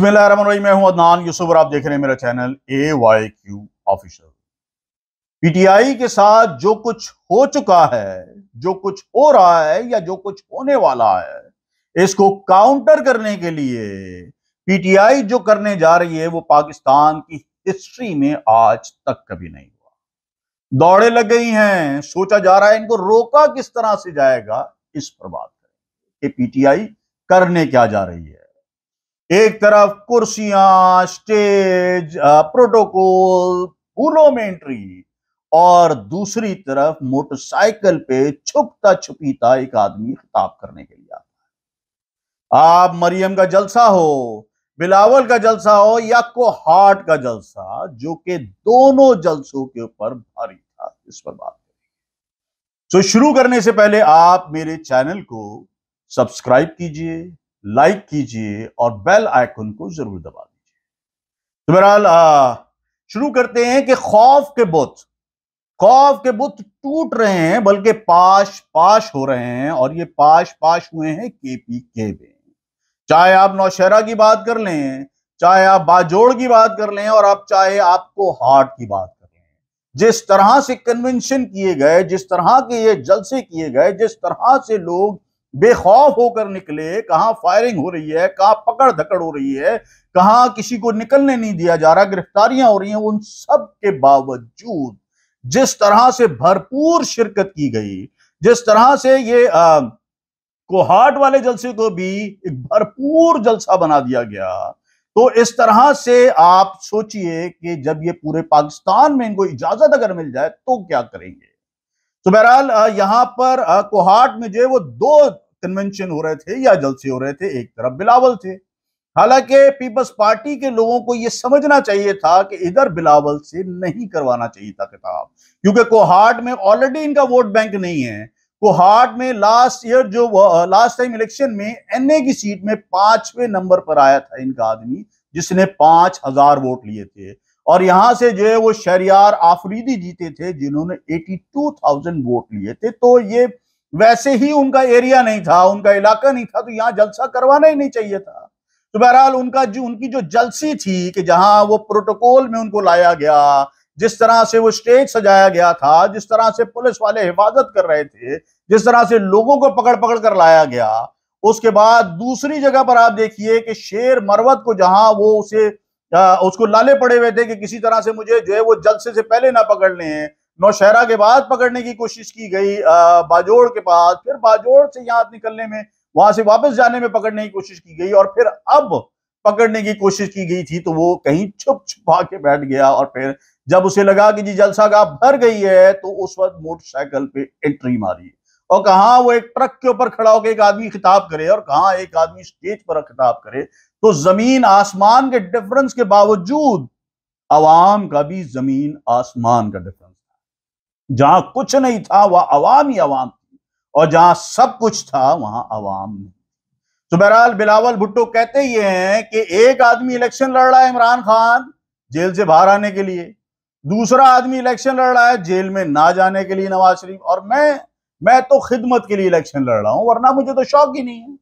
मैं हूं अदनान यूसुफ और आप देख रहे हैं मेरा channel A Y Q official PTI के साथ जो कुछ हो चुका है जो कुछ हो रहा है या जो कुछ होने वाला है इसको काउंटर करने के लिए पीटीआई जो करने जा रही है वो पाकिस्तान की हिस्ट्री में आज तक कभी नहीं हुआ दौड़े लग गई हैं सोचा जा रहा है इनको रोका किस तरह से जाएगा इस पर बात करें पीटीआई करने क्या जा रही है एक तरफ कुर्सियां स्टेज प्रोटोकॉल फूलों में एंट्री और दूसरी तरफ मोटरसाइकिल पे छुपता छुपीता एक आदमी खिताब करने के लिए आता है आप मरियम का जलसा हो बिलावल का जलसा हो या कोहाट का जलसा जो कि दोनों जलसों के ऊपर भारी था इस पर बात करेंगे तो शुरू करने से पहले आप मेरे चैनल को सब्सक्राइब कीजिए लाइक कीजिए और बेल आइकन को जरूर दबा दीजिए तो बहरहाल शुरू करते हैं कि खौफ के बुत खौफ के बुत टूट रहे हैं बल्कि पाश पाश हो रहे हैं और ये पाश पाश हुए हैं के पी के में चाहे आप नौशहरा की बात कर लें चाहे आप बाजोड़ की बात कर लें और आप चाहे आपको हार्ट की बात कर लें जिस तरह से कन्वेंशन किए गए जिस तरह के ये जलसे किए गए जिस तरह से लोग बेखौफ होकर निकले कहाँ फायरिंग हो रही है कहाँ पकड़ धकड़ हो रही है कहाँ किसी को निकलने नहीं दिया जा रहा गिरफ्तारियां हो रही हैं उन सब के बावजूद जिस तरह से भरपूर शिरकत की गई जिस तरह से ये आ, कोहाट वाले जलसे को भी एक भरपूर जलसा बना दिया गया तो इस तरह से आप सोचिए कि जब ये पूरे पाकिस्तान में इनको इजाजत अगर मिल जाए तो क्या करेंगे तो बहरहाल यहां पर कोहाट में जो है वो दो कन्वेंशन हो रहे थे या जलसे हो रहे थे एक तरफ बिलावल थे हालांकि पीपल्स पार्टी के लोगों को यह समझना चाहिए था कि इधर बिलावल से नहीं करवाना चाहिए था किताब क्योंकि कोहाट में ऑलरेडी इनका वोट बैंक नहीं है कोहाट में लास्ट ईयर जो लास्ट टाइम इलेक्शन में एनए की सीट में पांचवें नंबर पर आया था इनका आदमी जिसने पांच हजार वोट लिए थे और यहां से जो है वो शरियार आफरीदी जीते थे जिन्होंने एटी टू थाउजेंड वोट लिए थे तो ये वैसे ही उनका एरिया नहीं था उनका इलाका नहीं था तो यहाँ जलसा करवाना ही नहीं चाहिए था तो बहरहाल उनका जो उनकी जो जलसी थी कि जहाँ वो प्रोटोकॉल में उनको लाया गया जिस तरह से वो स्टेज सजाया गया था जिस तरह से पुलिस वाले हिफाजत कर रहे थे जिस तरह से लोगों को पकड़ पकड़ कर लाया गया उसके बाद दूसरी जगह पर आप देखिए कि शेर मरवत को जहां वो उसे आ, उसको लाले पड़े हुए थे कि किसी तरह से मुझे जो है वो जलसे से पहले ना पकड़ लें नौशहरा के बाद पकड़ने की कोशिश की गई बाजोड़ के पास फिर बाजोड़ से यहां निकलने में वहां से वापस जाने में पकड़ने की कोशिश की गई और फिर अब पकड़ने की कोशिश की गई थी तो वो कहीं छुप छुपा के बैठ गया और फिर जब उसे लगा कि जी जलसा का भर गई है तो उस वक्त मोटरसाइकिल पे एंट्री मारी और कहा वो एक ट्रक के ऊपर खड़ा होकर एक आदमी खिताब करे और कहा एक आदमी स्टेज पर खिताब करे तो जमीन आसमान के डिफरेंस के बावजूद आवाम का भी जमीन आसमान का डिफरेंस जहां कुछ नहीं था वह अवाम ही अवाम थी और जहां सब कुछ था वहां अवाम नहीं तो बहरहाल बिलावल भुट्टो कहते ही हैं कि एक आदमी इलेक्शन लड़ रहा है इमरान खान जेल से बाहर आने के लिए दूसरा आदमी इलेक्शन लड़ रहा है जेल में ना जाने के लिए नवाज शरीफ और मैं मैं तो खिदमत के लिए इलेक्शन लड़ रहा हूं वरना मुझे तो शौक ही नहीं है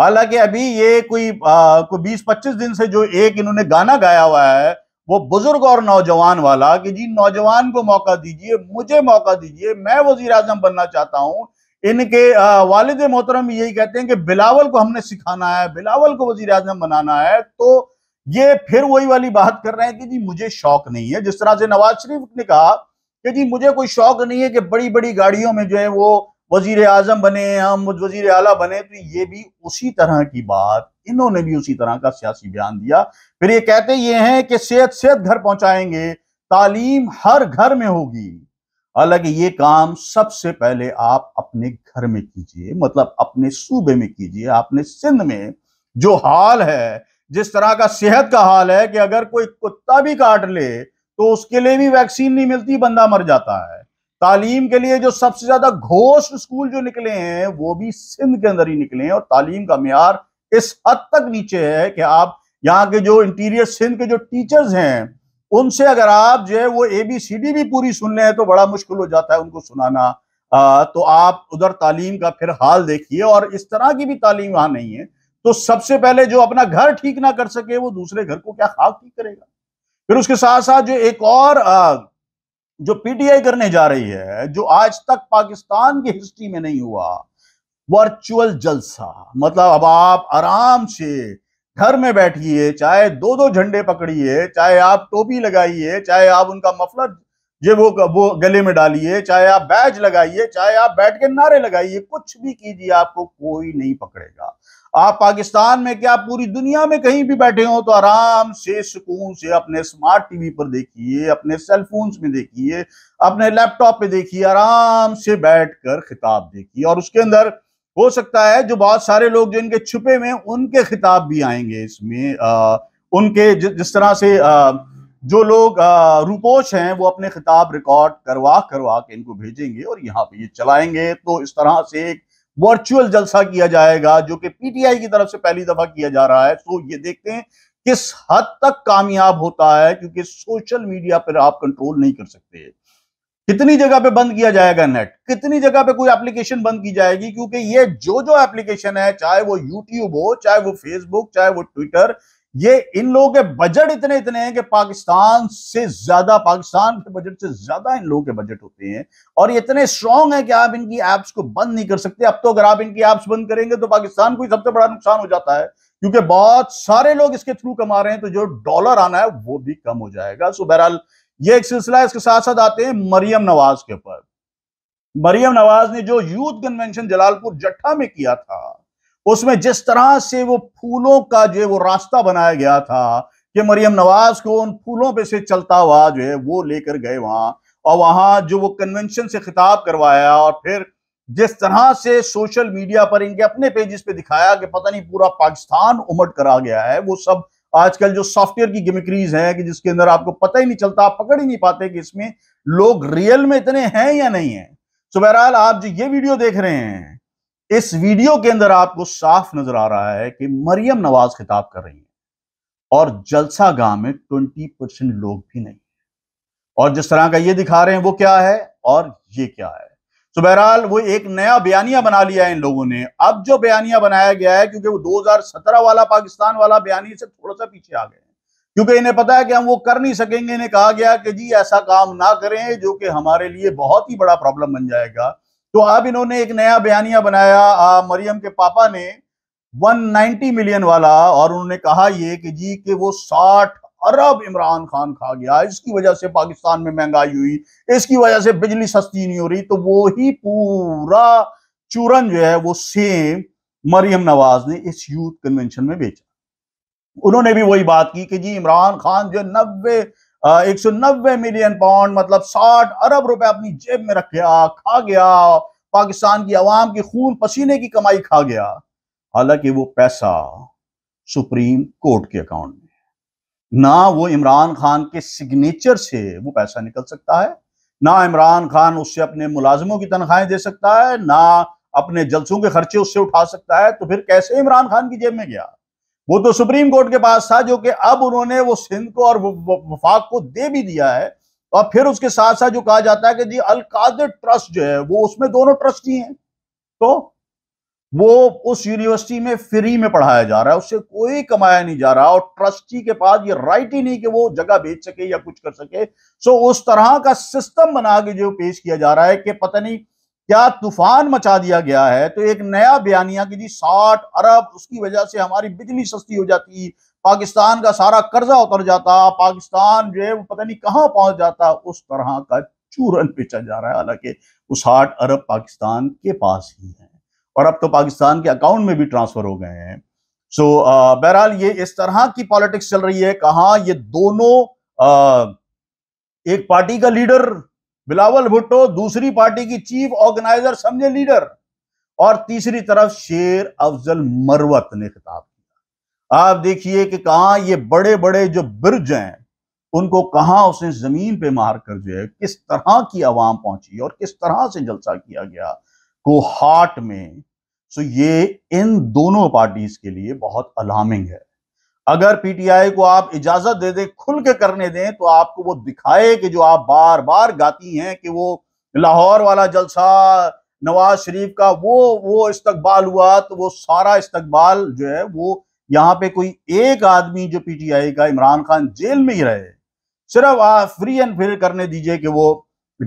हालांकि अभी ये कोई आ, कोई बीस पच्चीस दिन से जो एक इन्होंने गाना गाया हुआ है वो बुजुर्ग और नौजवान वाला कि जी नौजवान को मौका दीजिए मुझे मौका दीजिए मैं वजीर आजम बनना चाहता हूं इनके वालिद मोहतरम यही कहते हैं कि बिलावल को हमने सिखाना है बिलावल को वजीर आजम बनाना है तो ये फिर वही वाली बात कर रहे हैं कि जी मुझे शौक नहीं है जिस तरह से नवाज शरीफ ने कहा कि जी मुझे कोई शौक नहीं है कि बड़ी बड़ी गाड़ियों में जो है वो वजीर आजम बने हम वजीर आला बने तो ये भी उसी तरह की बात इन्होंने भी उसी तरह का सियासी बयान दिया फिर ये कहते ये हैं कि सेहत सेहत घर पहुंचाएंगे तालीम हर घर में होगी हालांकि ये काम सबसे पहले आप अपने घर में कीजिए मतलब अपने सूबे में कीजिए आपने सिंध में जो हाल है जिस तरह का सेहत का हाल है कि अगर कोई कुत्ता भी काट ले तो उसके लिए भी वैक्सीन नहीं मिलती बंदा मर जाता है तालीम के लिए जो सबसे ज्यादा घोष्ट स्कूल जो निकले हैं वो भी सिंध के अंदर ही निकले हैं और तालीम का मैार इस हद तक नीचे है कि आप यहाँ के जो इंटीरियर सिंध के जो टीचर्स हैं उनसे अगर आप जो है वो ए बी सी डी भी पूरी सुन लें तो बड़ा मुश्किल हो जाता है उनको सुनाना आ, तो आप उधर तालीम का फिर हाल देखिए और इस तरह की भी तालीम वहां नहीं है तो सबसे पहले जो अपना घर ठीक ना कर सके वो दूसरे घर को क्या खाक ठीक करेगा फिर उसके साथ साथ जो एक और आ, जो पीटीआई करने जा रही है जो आज तक पाकिस्तान की हिस्ट्री में नहीं हुआ वर्चुअल जलसा मतलब अब आप आराम से घर में बैठिए चाहे दो दो झंडे पकड़िए चाहे आप टोपी लगाइए चाहे आप उनका मफलर ये वो वो गले में डालिए चाहे आप बैज लगाइए चाहे आप बैठ के नारे लगाइए कुछ भी कीजिए आपको कोई नहीं पकड़ेगा आप पाकिस्तान में क्या पूरी दुनिया में कहीं भी बैठे हो तो आराम से सुकून से अपने स्मार्ट टीवी पर देखिए अपने सेलफोन्स में देखिए अपने लैपटॉप पे देखिए आराम से बैठकर खिताब देखिए और उसके अंदर हो सकता है जो बहुत सारे लोग जो इनके छुपे में उनके खिताब भी आएंगे इसमें आ, उनके ज, जिस तरह से आ, जो लोग रूपोश हैं वो अपने खिताब रिकॉर्ड करवा करवा के इनको भेजेंगे और यहाँ पे ये चलाएंगे तो इस तरह से एक वर्चुअल जलसा किया जाएगा जो कि पीटीआई की तरफ से पहली दफा किया जा रहा है तो ये देखते हैं किस हद तक कामयाब होता है क्योंकि सोशल मीडिया पर आप कंट्रोल नहीं कर सकते कितनी जगह पे बंद किया जाएगा नेट कितनी जगह पे कोई एप्लीकेशन बंद की जाएगी क्योंकि ये जो जो एप्लीकेशन है चाहे वो यूट्यूब हो चाहे वो फेसबुक चाहे वो ट्विटर ये इन लोगों के बजट इतने इतने हैं कि पाकिस्तान से ज्यादा पाकिस्तान के बजट से ज्यादा इन लोगों के बजट होते हैं और ये इतने स्ट्रांग है कि आप इनकी ऐप्स को बंद नहीं कर सकते अब तो अगर आप इनकी ऐप्स बंद करेंगे तो पाकिस्तान को सबसे बड़ा नुकसान हो जाता है क्योंकि बहुत सारे लोग इसके थ्रू कमा रहे हैं तो जो डॉलर आना है वो भी कम हो जाएगा सो बहरहाल ये एक सिलसिला इसके साथ साथ आते हैं मरियम नवाज के ऊपर मरियम नवाज ने जो यूथ कन्वेंशन जलालपुर जट्ठा में किया था उसमें जिस तरह से वो फूलों का जो है वो रास्ता बनाया गया था कि मरियम नवाज को उन फूलों पे से चलता हुआ जो है वो लेकर गए वहां और वहां जो वो कन्वेंशन से खिताब करवाया और फिर जिस तरह से सोशल मीडिया पर इनके अपने पेजेस पे दिखाया कि पता नहीं पूरा पाकिस्तान उमट कर आ गया है वो सब आजकल जो सॉफ्टवेयर की गिमिक्रीज है कि जिसके अंदर आपको पता ही नहीं चलता आप पकड़ ही नहीं पाते कि इसमें लोग रियल में इतने हैं या नहीं है सो तो बहरहाल आप जो ये वीडियो देख रहे हैं इस वीडियो के अंदर आपको साफ नजर आ रहा है कि मरियम नवाज खिताब कर रही है और जलसा गांव में ट्वेंटी परसेंट लोग भी नहीं और जिस तरह का ये दिखा रहे हैं वो क्या है और ये क्या है तो बहरहाल वो एक नया बयानिया बना लिया है इन लोगों ने अब जो बयानिया बनाया गया है क्योंकि वो 2017 वाला पाकिस्तान वाला बयानी से थोड़ा सा पीछे आ गए क्योंकि इन्हें पता है कि हम वो कर नहीं सकेंगे इन्हें कहा गया कि जी ऐसा काम ना करें जो कि हमारे लिए बहुत ही बड़ा प्रॉब्लम बन जाएगा तो अब इन्होंने एक नया बयानिया बनाया आ, मरियम के पापा ने 190 मिलियन वाला और उन्होंने कहा ये कि जी कि वो 60 अरब इमरान खान खा गया इसकी वजह से पाकिस्तान में महंगाई हुई इसकी वजह से बिजली सस्ती नहीं हो रही तो वो ही पूरा चूरन जो है वो सेम मरियम नवाज ने इस यूथ कन्वेंशन में बेचा उन्होंने भी वही बात की कि जी इमरान खान जो नब्बे एक सौ नब्बे मिलियन पाउंड मतलब साठ अरब रुपए अपनी जेब में रख गया खा गया पाकिस्तान की आवाम की खून पसीने की कमाई खा गया हालांकि वो पैसा सुप्रीम कोर्ट के अकाउंट में ना वो इमरान खान के सिग्नेचर से वो पैसा निकल सकता है ना इमरान खान उससे अपने मुलाजमों की तनख्वाहें दे सकता है ना अपने जलसों के खर्चे उससे उठा सकता है तो फिर कैसे इमरान खान की जेब में गया वो तो सुप्रीम कोर्ट के पास था जो कि अब उन्होंने वो सिंध को और वफाक को दे भी दिया है और फिर उसके साथ साथ जो कहा जाता है कि जी अलकाद ट्रस्ट जो है वो उसमें दोनों ट्रस्टी हैं तो वो उस यूनिवर्सिटी में फ्री में पढ़ाया जा रहा है उससे कोई कमाया नहीं जा रहा और ट्रस्टी के पास ये राइट ही नहीं कि वो जगह बेच सके या कुछ कर सके सो उस तरह का सिस्टम बना के जो पेश किया जा रहा है कि पता नहीं क्या तूफान मचा दिया गया है तो एक नया बयानिया की जी साठ अरब उसकी वजह से हमारी बिजली सस्ती हो जाती पाकिस्तान का सारा कर्जा उतर जाता पाकिस्तान जो है वो पता नहीं कहाँ पहुंच जाता उस तरह का चूरन बेचा जा रहा है हालांकि वो साठ अरब पाकिस्तान के पास ही है और अब तो पाकिस्तान के अकाउंट में भी ट्रांसफर हो गए हैं सो so, बहरहाल ये इस तरह की पॉलिटिक्स चल रही है कहा ये दोनों आ, एक पार्टी का लीडर बिलावल भुट्टो दूसरी पार्टी की चीफ ऑर्गेनाइजर समझे लीडर और तीसरी तरफ शेर अफजल मरवत ने खिताब किया आप देखिए कि कहा ये बड़े बड़े जो ब्रज हैं उनको कहा उसने जमीन पे मार कर जो है किस तरह की आवाम पहुंची और किस तरह से जलसा किया गया को हाट में सो ये इन दोनों पार्टीज के लिए बहुत अलार्मिंग है अगर पीटीआई को आप इजाजत दे दें खुल के करने दें तो आपको वो दिखाए कि जो आप बार बार गाती हैं कि वो लाहौर वाला जलसा नवाज शरीफ का वो वो इस्तकबाल हुआ तो वो सारा इस्तकबाल जो है वो यहाँ पे कोई एक आदमी जो पीटीआई का इमरान खान जेल में ही रहे सिर्फ आप फ्री एंड फेयर करने दीजिए कि वो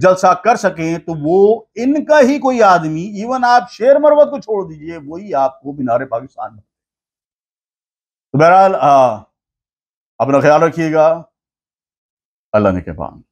जलसा कर सकें तो वो इनका ही कोई आदमी इवन आप शेर मरवत को छोड़ दीजिए वही आपको बिनारे पाकिस्तान में तो बहरहाल हाँ, अपना ख्याल रखिएगा अल्लाह ने कहान